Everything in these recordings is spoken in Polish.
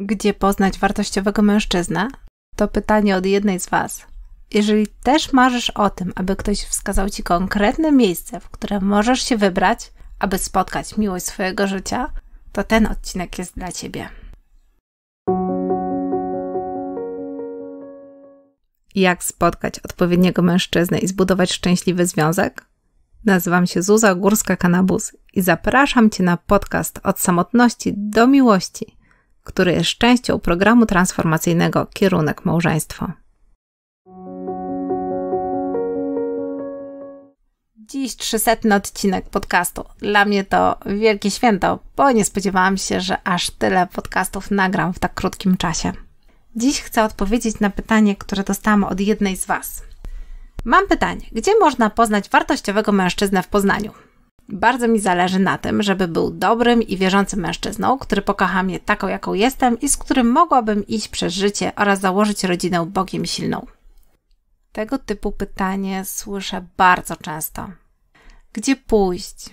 Gdzie poznać wartościowego mężczyznę? To pytanie od jednej z Was. Jeżeli też marzysz o tym, aby ktoś wskazał Ci konkretne miejsce, w które możesz się wybrać, aby spotkać miłość swojego życia, to ten odcinek jest dla Ciebie. Jak spotkać odpowiedniego mężczyznę i zbudować szczęśliwy związek? Nazywam się Zuza Górska-Kanabus i zapraszam Cię na podcast Od samotności do miłości – który jest częścią programu transformacyjnego Kierunek Małżeństwo. Dziś 300 odcinek podcastu. Dla mnie to wielkie święto, bo nie spodziewałam się, że aż tyle podcastów nagram w tak krótkim czasie. Dziś chcę odpowiedzieć na pytanie, które dostałam od jednej z Was. Mam pytanie: gdzie można poznać wartościowego mężczyznę w Poznaniu? Bardzo mi zależy na tym, żeby był dobrym i wierzącym mężczyzną, który pokocha mnie taką, jaką jestem i z którym mogłabym iść przez życie oraz założyć rodzinę Bogiem silną. Tego typu pytanie słyszę bardzo często. Gdzie pójść,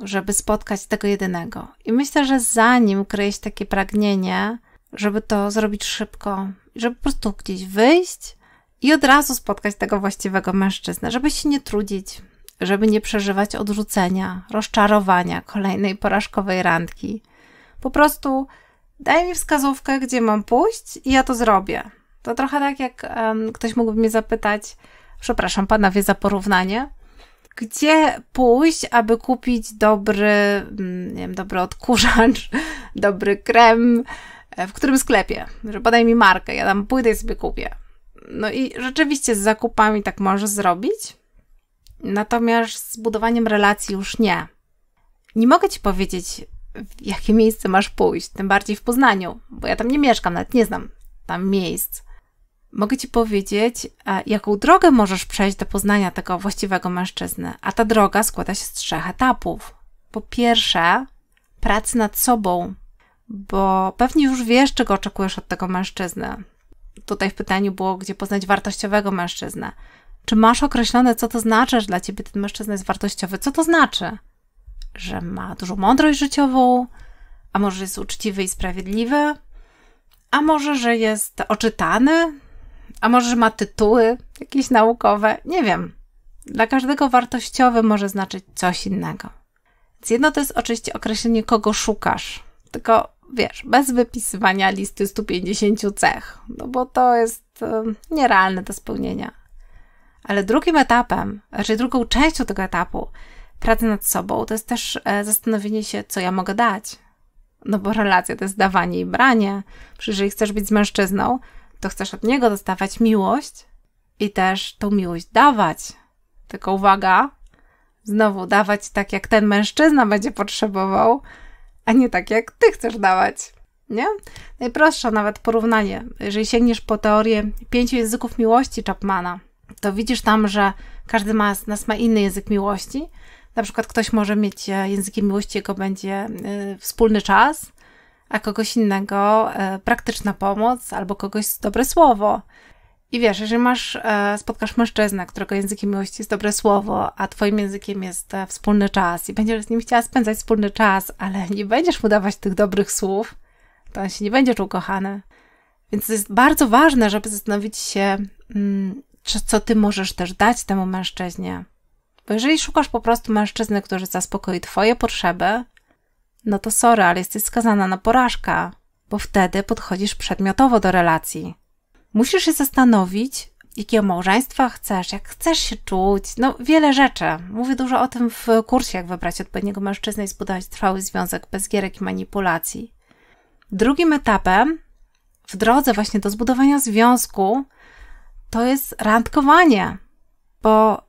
żeby spotkać tego jedynego? I myślę, że zanim nim kryje się takie pragnienie, żeby to zrobić szybko, żeby po prostu gdzieś wyjść i od razu spotkać tego właściwego mężczyznę, żeby się nie trudzić, żeby nie przeżywać odrzucenia, rozczarowania kolejnej porażkowej randki. Po prostu daj mi wskazówkę, gdzie mam pójść i ja to zrobię. To trochę tak, jak um, ktoś mógłby mnie zapytać, przepraszam panowie za porównanie, gdzie pójść, aby kupić dobry, mm, nie wiem, dobry odkurzacz, dobry krem, e, w którym sklepie, że podaj mi markę, ja tam pójdę i sobie kupię. No i rzeczywiście z zakupami tak możesz zrobić, natomiast z budowaniem relacji już nie. Nie mogę ci powiedzieć, w jakie miejsce masz pójść, tym bardziej w Poznaniu, bo ja tam nie mieszkam, nawet nie znam tam miejsc. Mogę ci powiedzieć, e, jaką drogę możesz przejść do poznania tego właściwego mężczyzny, a ta droga składa się z trzech etapów. Po pierwsze, pracy nad sobą, bo pewnie już wiesz, czego oczekujesz od tego mężczyzny. Tutaj w pytaniu było, gdzie poznać wartościowego mężczyznę. Czy masz określone, co to znaczy, że dla ciebie ten mężczyzna jest wartościowy? Co to znaczy? Że ma dużą mądrość życiową, a może jest uczciwy i sprawiedliwy, a może, że jest oczytany, a może, że ma tytuły jakieś naukowe, nie wiem. Dla każdego wartościowy może znaczyć coś innego. Więc jedno to jest oczywiście określenie, kogo szukasz, tylko wiesz, bez wypisywania listy 150 cech, no bo to jest nierealne do spełnienia. Ale drugim etapem, raczej drugą częścią tego etapu pracy nad sobą, to jest też e, zastanowienie się, co ja mogę dać. No bo relacja to jest dawanie i branie. Przecież jeżeli chcesz być z mężczyzną, to chcesz od niego dostawać miłość i też tą miłość dawać. Tylko uwaga, znowu dawać tak, jak ten mężczyzna będzie potrzebował, a nie tak, jak ty chcesz dawać. Nie? Najprostsze nawet porównanie, jeżeli sięgniesz po teorię pięciu języków miłości Chapmana – to widzisz tam, że każdy ma, nas ma inny język miłości. Na przykład ktoś może mieć e, językiem miłości, jego będzie e, wspólny czas, a kogoś innego e, praktyczna pomoc albo kogoś dobre słowo. I wiesz, jeżeli masz, spotkasz mężczyznę, którego językiem miłości jest dobre słowo, a twoim językiem jest wspólny czas i będziesz z nim chciała spędzać wspólny czas, ale nie będziesz mu dawać tych dobrych słów, to on się nie będzie czuł kochany. Więc to jest bardzo ważne, żeby zastanowić się, mm, co ty możesz też dać temu mężczyźnie. Bo jeżeli szukasz po prostu mężczyzny, który zaspokoi twoje potrzeby, no to sorry, ale jesteś skazana na porażkę, bo wtedy podchodzisz przedmiotowo do relacji. Musisz się zastanowić, jakiego małżeństwa chcesz, jak chcesz się czuć, no wiele rzeczy. Mówię dużo o tym w kursie, jak wybrać odpowiedniego mężczyznę i zbudować trwały związek bez gierek i manipulacji. Drugim etapem w drodze właśnie do zbudowania związku to jest randkowanie, bo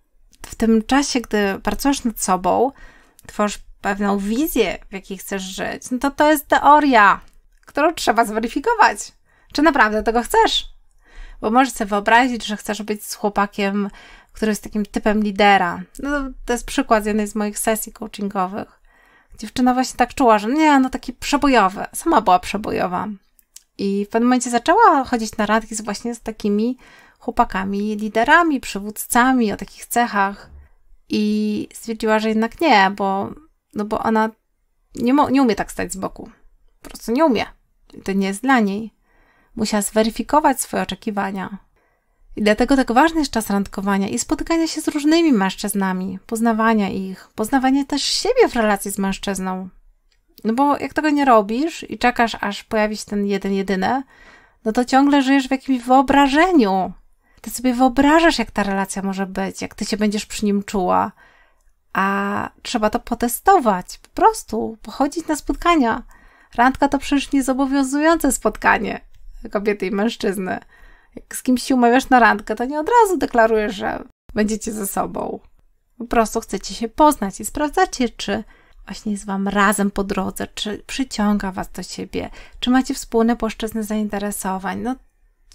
w tym czasie, gdy pracujesz nad sobą, tworzysz pewną wizję, w jakiej chcesz żyć, no to to jest teoria, którą trzeba zweryfikować. Czy naprawdę tego chcesz? Bo możesz sobie wyobrazić, że chcesz być z chłopakiem, który jest takim typem lidera. No to jest przykład z jednej z moich sesji coachingowych. Dziewczyna właśnie tak czuła, że nie, no taki przebojowy. Sama była przebojowa. I w pewnym momencie zaczęła chodzić na randki z właśnie z takimi chłopakami liderami, przywódcami, o takich cechach. I stwierdziła, że jednak nie, bo, no bo ona nie, nie umie tak stać z boku. Po prostu nie umie. To nie jest dla niej. Musiała zweryfikować swoje oczekiwania. I dlatego tak ważny jest czas randkowania i spotykania się z różnymi mężczyznami, poznawania ich, poznawania też siebie w relacji z mężczyzną. No bo jak tego nie robisz i czekasz, aż pojawi się ten jeden jedyny, no to ciągle żyjesz w jakimś wyobrażeniu, ty sobie wyobrażasz, jak ta relacja może być, jak ty się będziesz przy nim czuła. A trzeba to potestować, po prostu, pochodzić na spotkania. Randka to przecież niezobowiązujące spotkanie kobiety i mężczyzny. Jak z kimś się umawiasz na randkę, to nie od razu deklarujesz, że będziecie ze sobą. Po prostu chcecie się poznać i sprawdzacie, czy właśnie jest Wam razem po drodze, czy przyciąga Was do siebie, czy macie wspólne płaszczyzny zainteresowań. No,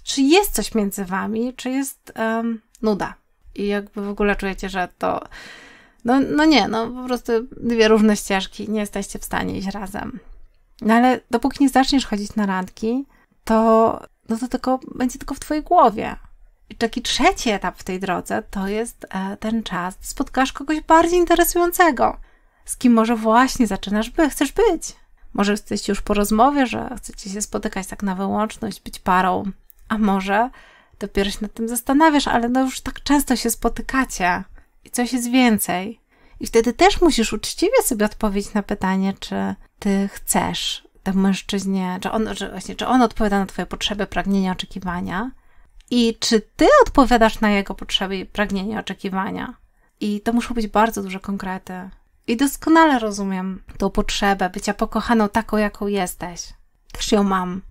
czy jest coś między wami, czy jest um, nuda. I jakby w ogóle czujecie, że to. No, no nie, no po prostu dwie różne ścieżki, nie jesteście w stanie iść razem. No ale dopóki nie zaczniesz chodzić na randki, to, no to tylko, będzie tylko w twojej głowie. I taki trzeci etap w tej drodze to jest e, ten czas, spotkasz kogoś bardziej interesującego, z kim może właśnie zaczynasz by, chcesz być. Może jesteście już po rozmowie, że chcecie się spotykać tak na wyłączność, być parą, a może dopiero się nad tym zastanawiasz, ale no już tak często się spotykacie i coś jest więcej. I wtedy też musisz uczciwie sobie odpowiedzieć na pytanie, czy ty chcesz temu mężczyźnie, czy on, czy właśnie, czy on odpowiada na twoje potrzeby, pragnienia, oczekiwania i czy ty odpowiadasz na jego potrzeby, pragnienia, oczekiwania. I to muszą być bardzo duże konkrety. I doskonale rozumiem tą potrzebę bycia pokochaną taką, jaką jesteś. Też ją mam.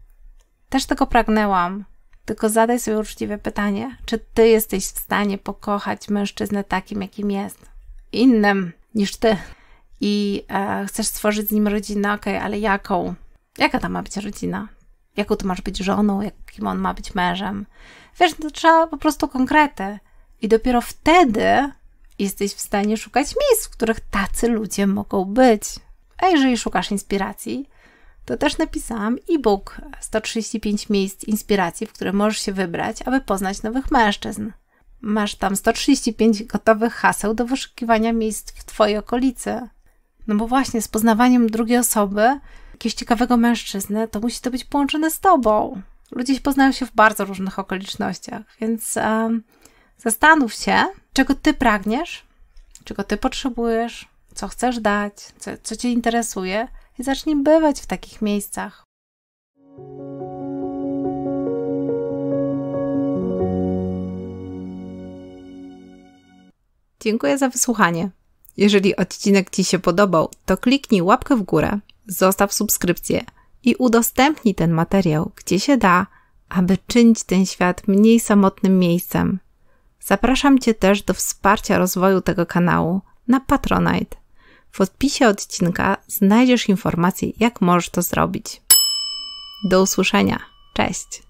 Też tego pragnęłam. Tylko zadaj sobie uczciwe pytanie, czy ty jesteś w stanie pokochać mężczyznę takim, jakim jest, innym niż ty. I e, chcesz stworzyć z nim rodzinę, okej, okay, ale jaką? Jaka ta ma być rodzina? Jaką ty masz być żoną? Jakim on ma być mężem? Wiesz, to no, trzeba po prostu konkrety. I dopiero wtedy jesteś w stanie szukać miejsc, w których tacy ludzie mogą być. A jeżeli szukasz inspiracji, to też napisałam e-book 135 miejsc inspiracji, w które możesz się wybrać, aby poznać nowych mężczyzn. Masz tam 135 gotowych haseł do wyszukiwania miejsc w Twojej okolicy. No bo właśnie z poznawaniem drugiej osoby, jakiegoś ciekawego mężczyzny, to musi to być połączone z Tobą. Ludzie się poznają się w bardzo różnych okolicznościach, więc um, zastanów się, czego Ty pragniesz, czego Ty potrzebujesz, co chcesz dać, co, co Cię interesuje – i zacznij bywać w takich miejscach. Dziękuję za wysłuchanie. Jeżeli odcinek Ci się podobał, to kliknij łapkę w górę, zostaw subskrypcję i udostępnij ten materiał, gdzie się da, aby czynić ten świat mniej samotnym miejscem. Zapraszam Cię też do wsparcia rozwoju tego kanału na Patronite. W odpisie odcinka znajdziesz informacje, jak możesz to zrobić. Do usłyszenia. Cześć!